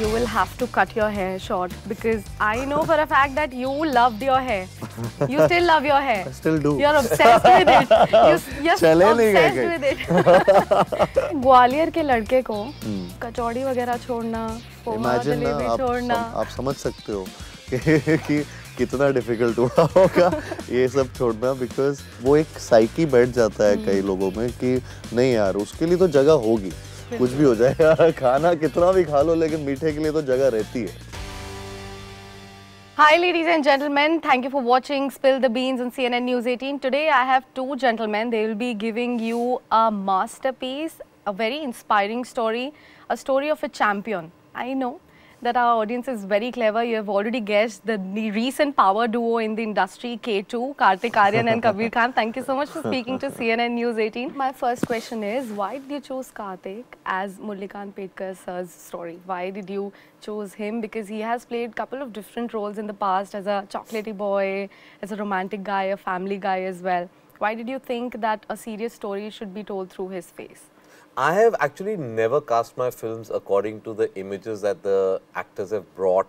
you will have to cut your hair short because I know for a fact that you loved your hair. You still love your hair. I still do. You're obsessed with it. You, you're Chale obsessed with it. Gwalior के लड़के को कचौड़ी वगैरह छोड़ना, Imagine ना, आप, छोड़ना. आप समझ सकते हो कि कितना डिफिकल्ट हुआ होगा ये सब छोड़ना बिकॉज वो एक साइकी बैठ जाता है कई लोगों में कि नहीं यार उसके लिए तो जगह होगी कुछ भी हो जाए यार खाना कितना भी खा लो लेकिन मीठे के लिए तो जगह रहती है Hi ladies and gentlemen, thank you for watching Spill the Beans on CNN News 18. Today I have two gentlemen, they will be giving you a masterpiece, a very inspiring story, a story of a champion. I know that our audience is very clever. You have already guessed the, the recent power duo in the industry, K2, Kartik Aryan and Kabir Khan. Thank you so much for speaking to CNN News 18. My first question is, why did you choose Kartik as Mullikan Petkar story? Why did you choose him? Because he has played a couple of different roles in the past as a chocolatey boy, as a romantic guy, a family guy as well. Why did you think that a serious story should be told through his face? I have actually never cast my films according to the images that the actors have brought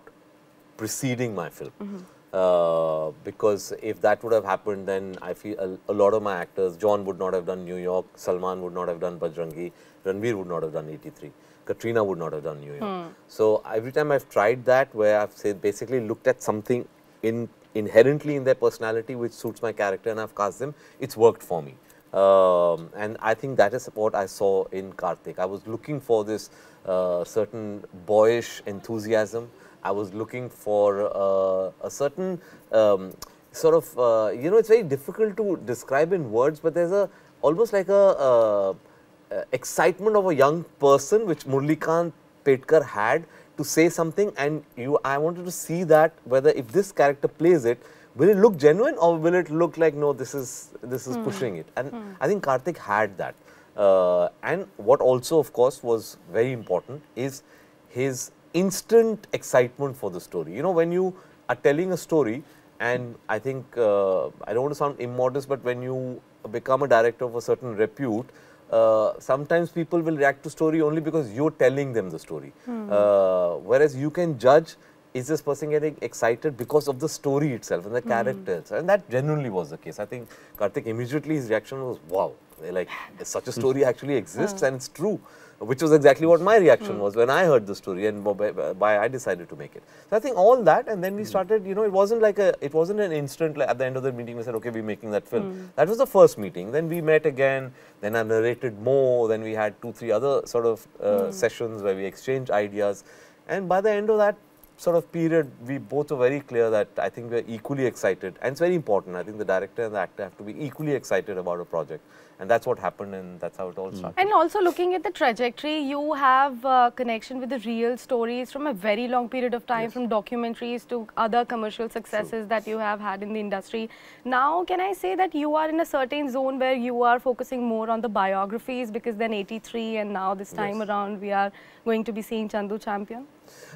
preceding my film. Mm -hmm. uh, because if that would have happened, then I feel a, a, lot of my actors, John would not have done New York, Salman would not have done Bajrangi, Ranveer would not have done 83, Katrina would not have done New York. Hmm. So every time I've tried that, where I've said basically looked at something in inherently in their personality which suits my character and I've cast them, it's worked for me. Um, and I think that is what I saw in Karthik. I was looking for this uh, certain boyish enthusiasm. I was looking for uh, a certain um, sort of, uh, you know, it's very difficult to describe in words, but there's a almost like a uh, uh, excitement of a young person which Khan Petkar had to say something, and you, I wanted to see that whether if this character plays it, will it look genuine or will it look like no this is this is mm. pushing it and mm. i think karthik had that uh, and what also of course was very important is his instant excitement for the story you know when you are telling a story and i think uh, i don't want to sound immodest but when you become a director of a certain repute uh, sometimes people will react to story only because you're telling them the story. Hmm. Uh, whereas you can judge is this person getting excited because of the story itself and the mm. characters? And that genuinely was the case. I think Karthik immediately his reaction was, wow, eh, like such a story actually exists and it's true, which was exactly what my reaction mm. was when I heard the story and why I decided to make it. So I think all that and then we hmm. started, you know, it wasn't like a, it wasn't an instant like at the end of the meeting we said, okay, we're making that film. Hmm. That was the first meeting. Then we met again, then I narrated more, then we had two, three other sort of uh, hmm. sessions where we exchanged ideas. And by the end of that sort of period, we both are very clear that I think we're equally excited. And it's very important. I think the director and the actor have to be equally excited about a project and that's what happened and that's how it all started. And also looking at the trajectory, you have a uh, connection with the real stories from a very long period of time, yes. from documentaries to other commercial successes True. that you have had in the industry. Now, can I say that you are in a certain zone where you are focusing more on the biographies because then 83 and now this time yes. around we are going to be seeing Chandu Champion?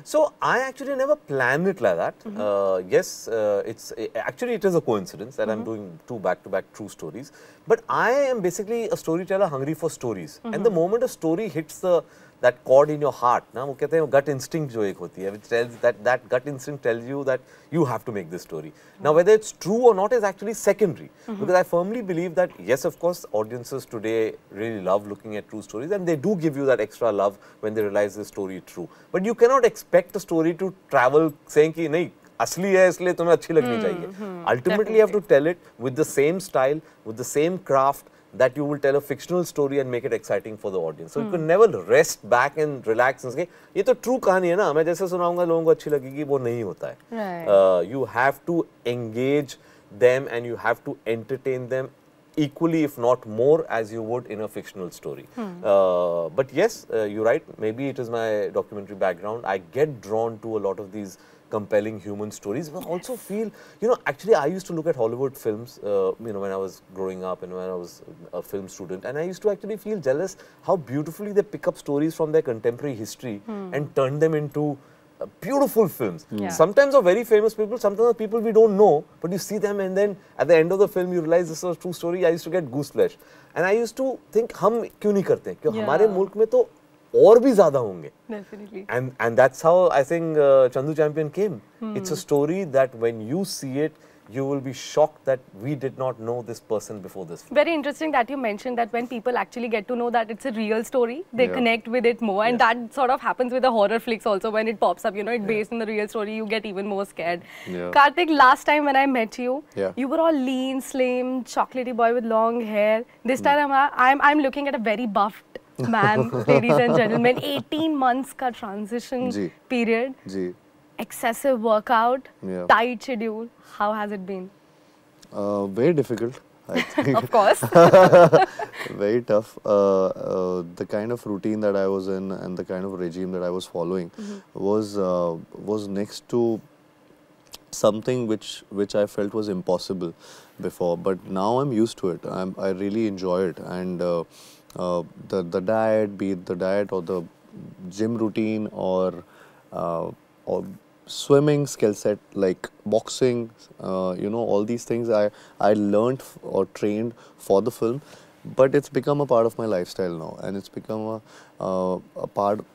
So I actually never planned it like that. Mm -hmm. uh, yes, uh, it's actually it is a coincidence that mm -hmm. I'm mm-hmm. doing two back-to-back -back true stories, but I am basically basically a storyteller hungry for stories. Mm -hmm. And the moment a story hits the that chord in your heart, na, वो कहते हैं gut instinct जो एक होती है, which tells that that gut instinct tells you that you have to make this story. Mm -hmm. Now whether it's true or not is actually secondary, mm -hmm. because I firmly believe that yes, of course, audiences today really love looking at true stories, and they do give you that extra love when they realize the story is true. But you cannot expect a story to travel saying कि नहीं असली है इसलिए तुम्हें अच्छी लगनी चाहिए ultimately have to tell it with the same style with the same craft that you will tell a fictional story and make it exciting for the audience. So hmm. you can never rest back and relax and say, ये तो true कहानी है ना मैं जैसे सुनाऊंगा लोगों को अच्छी लगेगी वो नहीं होता है. Right. Uh, you have to engage them and you have to entertain them equally if not more as you would in a fictional story. Hmm. Uh, but yes, uh, you're right, maybe it is my documentary background. I get drawn to a lot of these compelling human stories, but also feel, you know, actually I used to look at Hollywood films, uh, you know, when I was growing up and when I was a film student, and I used to actually feel jealous how beautifully they pick up stories from their contemporary history hmm. and turn them into uh, beautiful films. Yeah. Sometimes of very famous people, sometimes of people we don't know, but you see them and then at the end of the film you realize this is a true story. I used to get goose flesh. And I used to think, hum kyun nahi karte? Because yeah. हमारे मुल्क और भी ज्यादा होंगे and and that's how I think Chandu Champion came it's a story that when you see it you will be shocked that we did not know this person before this. Film. Very interesting that you mentioned that when people actually get to know that it's a real story, they yeah. connect with it more. And yeah. that sort of happens with the horror flicks also when it pops up, you know, it's yeah. based on the real story, you get even more scared. Yeah. Karthik, last time when I met you, yeah. you were all lean, slim, chocolatey boy with long hair. This time mm. I'm, I'm, I'm looking at a very buffed ma'am, ladies and gentlemen, 18 months' का transition period, जी excessive workout, yeah. tight schedule. How has it been? Uh, very difficult. I think. of course. very tough. Uh, uh, the kind of routine that I was in and the kind of regime that I was following mm -hmm. was uh, was next to something which which I felt was impossible before. But now I'm used to it. I'm, i really enjoy it and. Uh, uh, the the diet, be it the diet or the gym routine or uh, or swimming skill set like boxing, uh, you know, all these things I I learned or trained for the film, but it's become a part of my lifestyle now, and it's become a uh, a part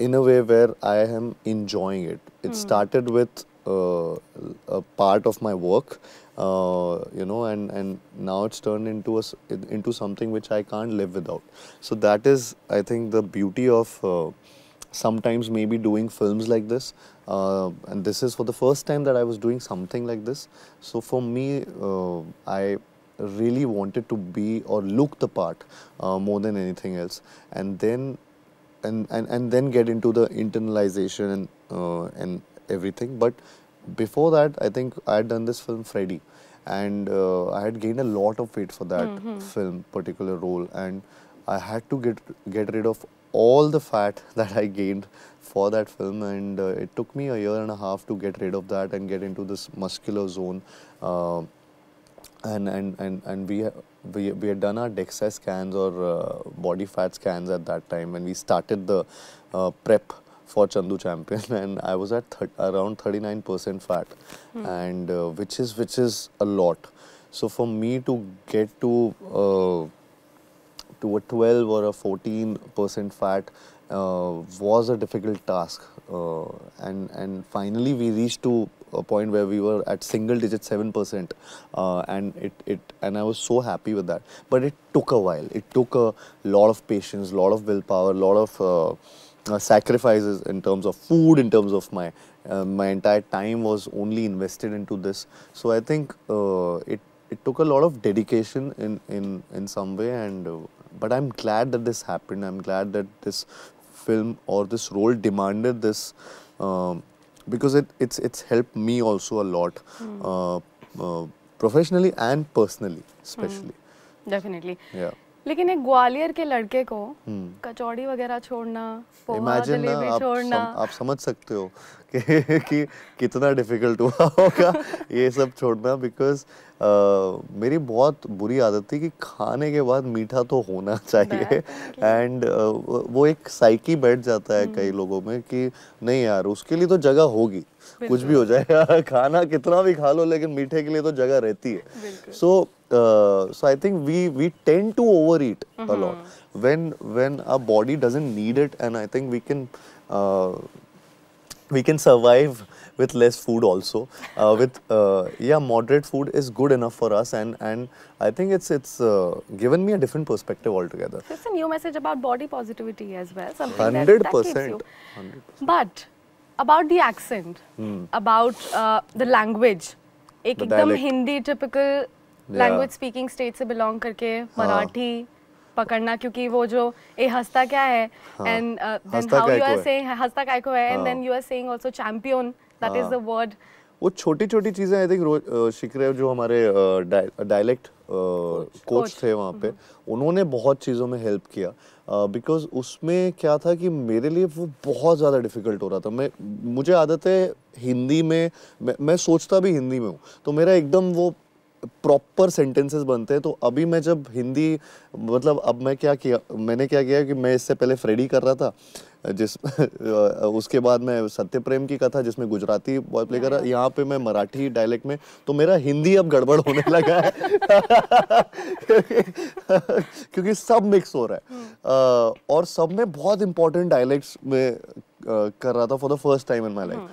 in a way where I am enjoying it. It mm. started with uh, a part of my work uh, you know and and now it's turned into a into something which i can't live without so that is i think the beauty of uh, sometimes maybe doing films like this uh, and this is for the first time that i was doing something like this so for me uh, i really wanted to be or look the part uh, more than anything else and then and, and and then get into the internalization and and everything. But before that, I think I had done this film Freddy, and uh, I had gained a lot of weight for that mm -hmm. film particular role, and I had to get get rid of all the fat that I gained for that film, and uh, it took me a year and a half to get rid of that and get into this muscular zone. Uh, and and and and we we we had done our DEXA scans or uh, body fat scans at that time, and we started the uh, prep for Chandu Champion, and I was at th around 39% fat, hmm. and uh, which is which is a lot. So for me to get to uh, to a 12 or a 14% fat uh, was a difficult task, uh, and and finally we reached to a point where we were at single digit 7% uh, and it, it and I was so happy with that but it took a while it took a lot of patience lot of willpower lot of uh, uh, sacrifices in terms of food, in terms of my uh, my entire time was only invested into this. So I think uh, it it took a lot of dedication in in in some way, and uh, but I'm glad that this happened. I'm glad that this film or this role demanded this um, because it it's it's helped me also a lot mm. professionally and personally, hmm. especially. Mm. Definitely. Yeah. लेकिन एक ग्वालियर के लड़के को हम्म। कचौड़ी वगैरह छोड़ना imagine आप, छोड़ना सम, आप समझ सकते हो कि, कि कितना डिफिकल्ट हुआ होगा ये सब छोड़ना बिकॉज uh, मेरी बहुत बुरी आदत थी कि खाने के बाद मीठा तो होना चाहिए एंड uh, तो वो एक साइकी बैठ जाता है कई हम्म। लोगों में कि नहीं यार उसके लिए तो जगह होगी कुछ भी हो जाए खाना कितना भी खा लो लेकिन मीठे के लिए तो जगह रहती है सो so, uh, so I think we we tend to overeat mm -hmm. a mm-hmm. lot when when our body doesn't need it, and I think we can uh, we can survive with less food also. Uh, with uh, yeah, moderate food is good enough for us, and and I think it's it's uh, given me a different perspective altogether. it's a new message about body positivity as well. 100%, 100%. But about the accent, hmm. about uh, the language. एक एकदम Hindi typical language speaking state से belong करके मराठी हाँ। पकड़ना क्योंकि वो जो ए हस्ता क्या है and then how you are saying हस्ता काय को है and then you are saying also champion that is the word वो छोटी छोटी चीज़ें आई थिंक शिकरेव जो हमारे डायलेक्ट कोच थे वहां पे हम्म। उन्होंने बहुत चीज़ों में हेल्प किया बिकॉज uh, उसमें क्या था कि मेरे लिए वो बहुत ज़्यादा डिफ़िकल्ट हो रहा था मैं मुझे आदत है हिंदी में मैं, मैं सोचता भी हिंदी में हूँ तो मेरा एकदम वो प्रॉपर सेंटेंसेस बनते हैं तो अभी मैं जब हिंदी मतलब अब मैं क्या किया मैंने क्या किया कि मैं इससे पहले फ्रेडी कर रहा था जिस उसके बाद मैं सत्य प्रेम की कथा जिसमें गुजराती बॉय प्ले कर रहा यहाँ पे मैं मराठी डायलेक्ट में तो मेरा हिंदी अब गड़बड़ होने लगा है क्योंकि सब मिक्स हो रहा है हम्म। और सब में बहुत इंपॉर्टेंट डायलेक्ट्स में कर रहा था for the first time in my life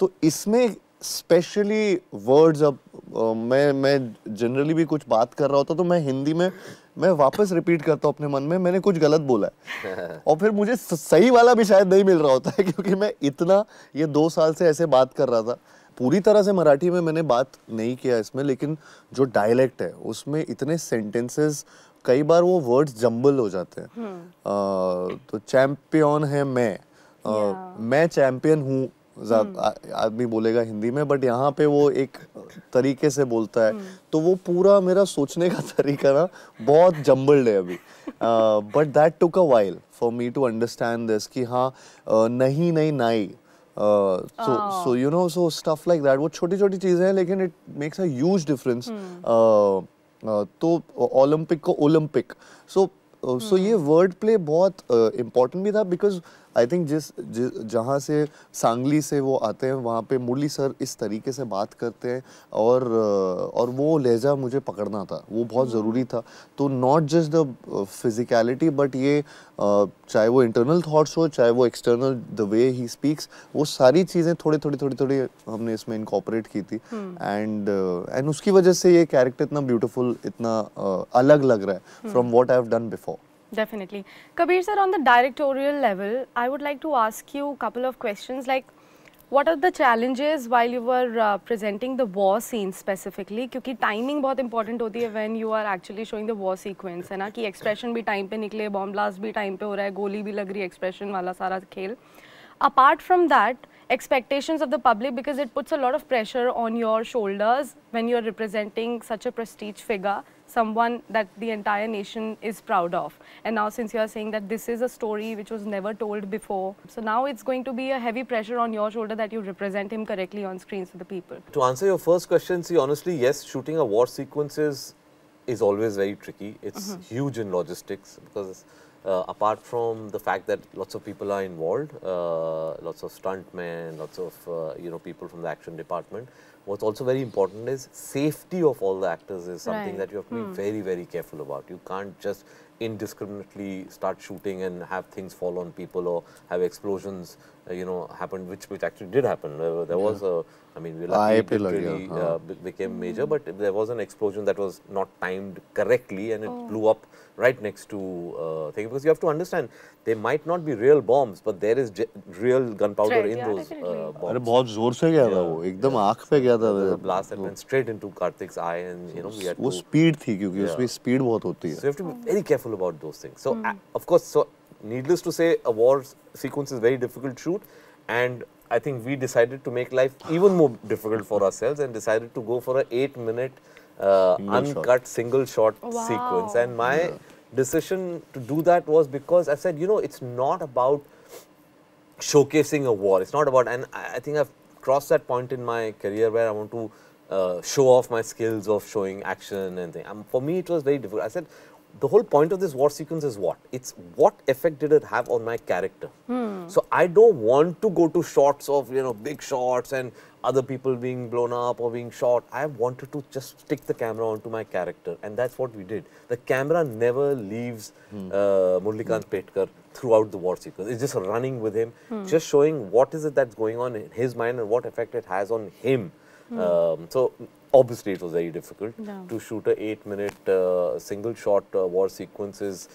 तो इसमें स्पेशली वर्ड्स अब मैं मैं जनरली भी कुछ बात कर रहा होता तो मैं हिंदी में मैं वापस रिपीट करता हूँ अपने मन में मैंने कुछ गलत बोला है और फिर मुझे सही वाला भी शायद नहीं मिल रहा होता है क्योंकि मैं इतना ये दो साल से ऐसे बात कर रहा था पूरी तरह से मराठी में मैंने बात नहीं किया इसमें लेकिन जो डायलेक्ट है उसमें इतने सेंटेंसेस कई बार वो वर्ड्स जम्बल हो जाते हैं आ, हम्म। तो चैम्पियन है मैं आ, मैं चैम्पियन हूँ हम्म। आदमी बोलेगा हिंदी में बट यहाँ पे वो एक तरीके से बोलता है हम्म। तो वो पूरा मेरा सोचने का तरीका ना बहुत जम्बल्ड है अभी but that took a while for me to understand this कि हाँ नहीं नहीं नाई so so you know so stuff like that वो छोटी छोटी चीज़ें हैं लेकिन इट मेक्स हम्म। तो अ ह्यूज डिफरेंस तो ओलंपिक को ओलंपिक सो सो ये वर्ड प्ले बहुत इम्पोर्टेंट भी था बिकॉज आई थिंक जिस जहाँ से सांगली से वो आते हैं वहाँ पे मुरली सर इस तरीके से बात करते हैं और और वो लहजा मुझे पकड़ना था वो बहुत हम्म। ज़रूरी था तो not just the physicality but ये चाहे वो इंटरनल थाट्स हो चाहे वो external the way he speaks वो सारी चीज़ें थोड़ी थोड़ी थोड़ी थोड़ी हमने इसमें इनकॉपरेट की थी एंड हम्म। एंड उसकी वजह से ये कैरेक्टर इतना ब्यूटिफुल इतना अलग लग रहा है from what I have done before Definitely. Kabir sir, on the directorial level, I would like to ask you a couple of questions like what are the challenges while you were uh, presenting the war scene specifically? क्योंकि timing बहुत important होती है when you are actually showing the war sequence है ना कि expression भी time पे निकले bomb blast भी time पे हो रहा है गोली भी लग रही है expression वाला सारा खेल. Apart from that, expectations of the public because it puts a lot of pressure on your shoulders when you're representing such a prestige figure, someone that the entire nation is proud of. And now since you're saying that this is a story which was never told before, so now it's going to be a heavy pressure on your shoulder that you represent him correctly on screens for the people. To answer your first question, see honestly, yes, shooting a war sequence is, is always very tricky. It's mm -hmm. huge in logistics because uh, apart from the fact that lots of people are involved, uh, lots of stuntmen, lots of uh, you know people from the action department. What's also very important is safety of all the actors is something right. that you have to hmm. be very very careful about. You can't just indiscriminately start shooting and have things fall on people or have explosions, uh, you know, happen, which which actually did happen. Uh, there was a, I mean, we luckily it really became major, but there was an explosion that was not timed correctly and it oh. blew up right next to uh, thing. Because you have to understand, they might not be real bombs, but there is real gunpowder in yeah, those uh, bombs. अरे बहुत जोर से गया था वो, एकदम आँख पे गया था. Blast that went straight into Karthik's eye and you know we had to. वो speed थी क्योंकि उसमें speed बहुत होती है. So you have to be very careful careful about those things. So, mm. of course, so needless to say, a war sequence is very difficult to shoot, and I think we decided to make life even more difficult for ourselves and decided to go for a eight-minute uh, uncut shot. single shot wow. sequence. And my yeah. decision to do that was because I said, you know, it's not about showcasing a war. It's not about, and I, I think I've crossed that point in my career where I want to uh, show off my skills of showing action and thing. Um, for me, it was very difficult. I said, the whole point of this war sequence is what? It's what effect did it have on my character? Hmm. So I don't want to go to shots of, you know, big shots and other people being blown up or being shot. I wanted to just stick the camera onto my character and that's what we did. The camera never leaves hmm. uh, hmm. Petkar throughout the war sequence. It's just running with him, hmm. just showing what is it that's going on in his mind and what effect it has on him. Hmm. Um, so obviously it was very difficult no. to shoot a eight minute uh, single shot uh, war sequences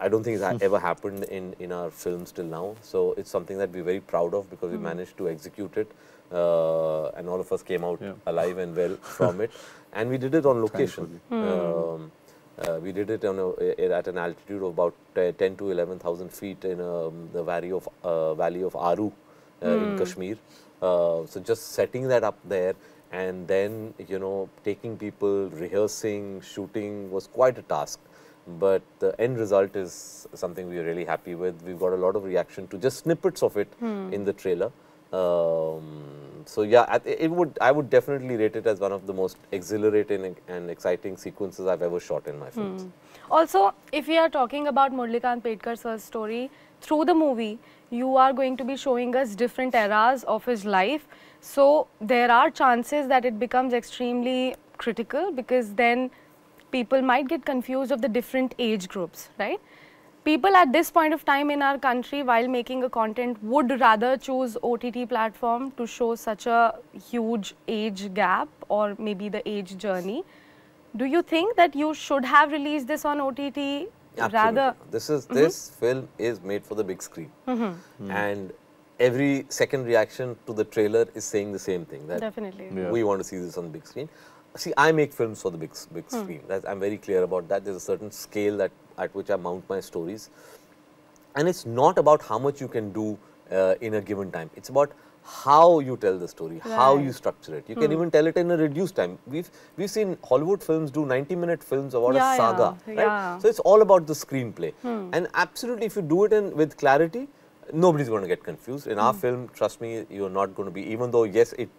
I don't think it's hmm. ever happened in, in our films till now. So it's something that we're very proud of because mm. we hmm. managed to execute it uh, and all of us came out yeah. alive and well from it. And we did it on location. Hmm. Um, uh, we did it a, at an altitude of about uh, 10 to 11,000 feet in a um, the valley of, uh, valley of Aru mm. in Kashmir. Uh, so just setting that up there and then you know taking people, rehearsing, shooting was quite a task. But the end result is something we are really happy with. We've got a lot of reaction to just snippets of it hmm. in the trailer. Um, so yeah, it would I would definitely rate it as one of the most exhilarating and exciting sequences I've ever shot in my hmm. films. Hmm. Also, if we are talking about Murlikant Petkar's story through the movie, you are going to be showing us different eras of his life. So there are chances that it becomes extremely critical because then people might get confused of the different age groups, right? People at this point of time in our country while making a content would rather choose OTT platform to show such a huge age gap or maybe the age journey. Do you think that you should have released this on OTT Absolutely. rather this is mm -hmm. this film is made for the big screen mm -hmm. Mm -hmm. and every second reaction to the trailer is saying the same thing that definitely yeah. we want to see this on the big screen see i make films for the big big hmm. screen i'm very clear about that there's a certain scale that at which i mount my stories and it's not about how much you can do uh, in a given time it's about how you tell the story, right. how you structure it. You hmm. can even tell it in a reduced time. We've we've seen Hollywood films do 90-minute films about yeah, a saga, yeah. right? Yeah. So it's all about the screenplay. Hmm. And absolutely, if you do it in with clarity, nobody's going to get confused. In hmm. our film, trust me, you're not going to be. Even though yes, it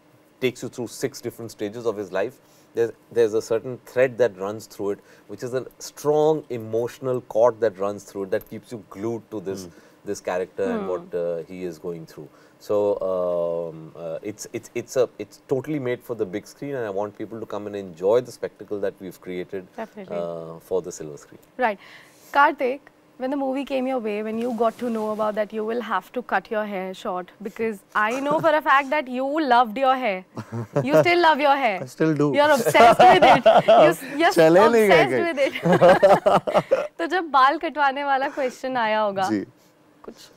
takes you through six different stages of his life. There's, there's a certain thread that runs through it, which is a strong emotional cord that runs through it that keeps you glued to this hmm. this character and hmm. what uh, he is going through. So um, uh, it's it's it's a it's totally made for the big screen, and I want people to come and enjoy the spectacle that we've created uh, for the silver screen. Right, Kartik, When the movie came your way, when you got to know about that, you will have to cut your hair short because I know for a fact that you loved your hair. You still love your hair. I still do. You're obsessed with it. You, are you're obsessed with it. So when the कटवाने वाला question आया होगा कुछ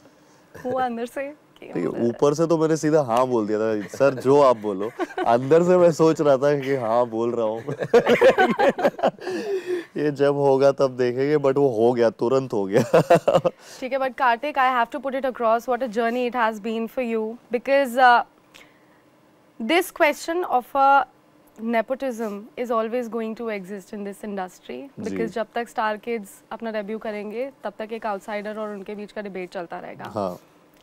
हुआ अंदर ठीक है ऊपर से तो मैंने सीधा हाँ बोल दिया था सर जो आप बोलो अंदर से मैं सोच रहा था कि हाँ बोल रहा हूँ ये जब होगा तब देखेंगे बट वो हो गया तुरंत हो गया ठीक है but Kartik I have to put it across what a journey it has been for you because this question of a nepotism is always going to exist in this industry because जब तक स्टार किड्स अपना debut करेंगे तब तक एक outsider और उनके बीच का डिबेट चलता रहेगा हाँ.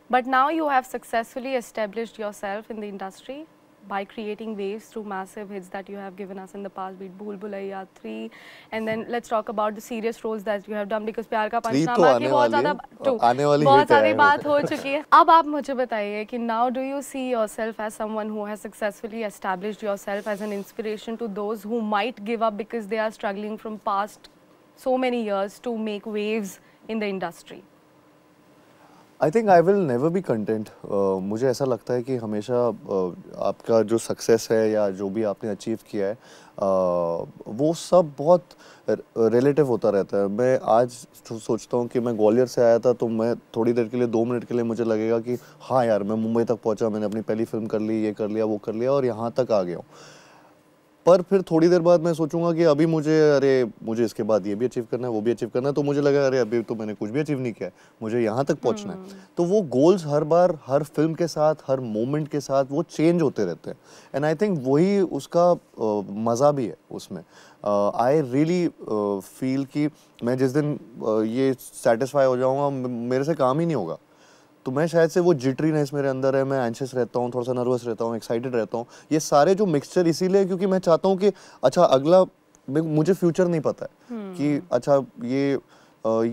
But now you have successfully established yourself in the industry by creating waves through massive hits that you have given us in the past, be it Bhul Bhulaiya 3, and then let's talk about the serious roles that you have done because Pyar Ka Panchnama की बहुत ज़्यादा two बहुत सारी बात हो चुकी है अब now do you see yourself as someone who has successfully established yourself as an inspiration to those who might give up because they are struggling from past so many years to make waves in the industry? I think I will never be content मुझे ऐसा लगता है कि हमेशा uh, आपका जो success है या जो भी आपने अचीव किया है uh, वो सब बहुत रिलेटिव होता रहता है मैं आज सोचता हूँ कि मैं ग्वालियर से आया था तो मैं थोड़ी देर के लिए दो मिनट के लिए मुझे लगेगा कि हाँ यार मैं मुंबई तक पहुँचा मैंने अपनी पहली फिल्म कर ली ये कर लिया वो कर लिया और यहाँ तक आ गया हूँ पर फिर थोड़ी देर बाद मैं सोचूंगा कि अभी मुझे अरे मुझे इसके बाद ये भी अचीव करना है वो भी अचीव करना है तो मुझे लगा अरे अभी तो मैंने कुछ भी अचीव नहीं किया है मुझे यहाँ तक पहुँचना है हम्म। तो वो गोल्स हर बार हर फिल्म के साथ हर मोमेंट के साथ वो चेंज होते रहते हैं एंड आई थिंक वही उसका मज़ा भी है उसमें आई रियली फील कि मैं जिस दिन uh, ये सेटिस्फाई हो जाऊँगा मेरे से काम ही नहीं होगा तो मैं शायद से वो जिटरीनेस मेरे अंदर है मैं एंशियस रहता हूँ थोड़ा सा नर्वस रहता हूँ एक्साइटेड रहता हूँ ये सारे जो मिक्सचर इसीलिए क्योंकि मैं चाहता हूँ कि अच्छा अगला मुझे फ्यूचर नहीं पता है हम्म। कि अच्छा ये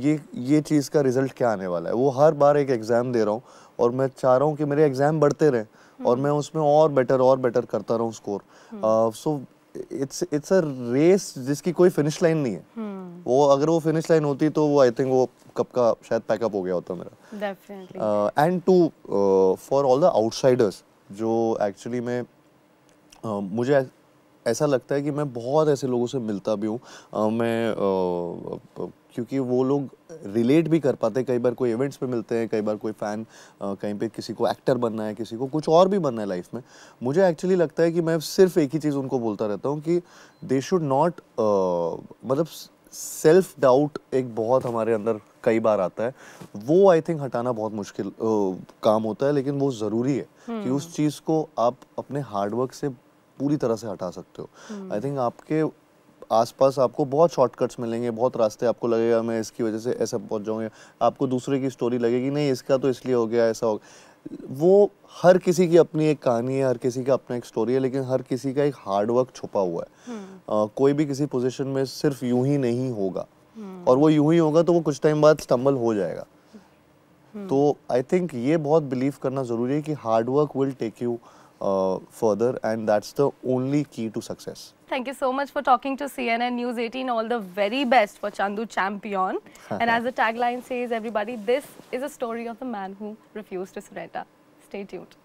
ये ये चीज़ का रिजल्ट क्या आने वाला है वो हर बार एक एग्ज़ाम दे रहा हूँ और मैं चाह रहा हूँ कि मेरे एग्ज़ाम बढ़ते रहें हम्म। और मैं उसमें और बेटर और बेटर करता रहूँ score hmm. So it's it's a race जिसकी कोई फिनिश लाइन नहीं है hmm. वो अगर वो फिनिश लाइन होती तो वो आई थिंक वो कप का शायद पैकअप हो गया होता मेरा definitely and to for all the outsiders जो एक्चुअली मैं uh, मुझे ऐसा लगता है कि मैं बहुत ऐसे लोगों से मिलता भी हूँ uh, मैं uh, क्योंकि वो लोग रिलेट भी कर पाते हैं कई बार कोई इवेंट्स पे मिलते हैं कई बार कोई फ़ैन कहीं पे किसी को एक्टर बनना है किसी को कुछ और भी बनना है लाइफ में मुझे एक्चुअली लगता है कि मैं सिर्फ एक ही चीज़ उनको बोलता रहता हूँ कि दे शुड नॉट मतलब सेल्फ डाउट एक बहुत हमारे अंदर कई बार आता है वो आई थिंक हटाना बहुत मुश्किल काम होता है लेकिन वो ज़रूरी है कि हम्म। उस चीज़ को आप अपने हार्डवर्क से पूरी तरह से हटा सकते हो आई हम्म। थिंक आपके आसपास आपको बहुत शॉर्टकट्स मिलेंगे बहुत रास्ते आपको लगेगा मैं इसकी वजह से ऐसा पहुंच जाऊँगा आपको दूसरे की स्टोरी लगेगी नहीं इसका तो इसलिए हो गया ऐसा हो गया वो हर किसी की अपनी एक कहानी है हर किसी का अपना एक स्टोरी है लेकिन हर किसी का एक हार्डवर्क छुपा हुआ है आ, हम्म। कोई भी किसी पोजिशन में सिर्फ यूं ही नहीं होगा हम्म। और वो यूं ही होगा तो वो कुछ टाइम बाद स्टम्बल हो जाएगा हम्म। तो आई थिंक ये बहुत बिलीव करना ज़रूरी है कि hard work will take you uh, further and that's the only key to success. Thank you so much for talking to CNN News 18. All the very best for Chandu Champion. and as the tagline says, everybody, this is a story of the man who refused to surrender. Stay tuned.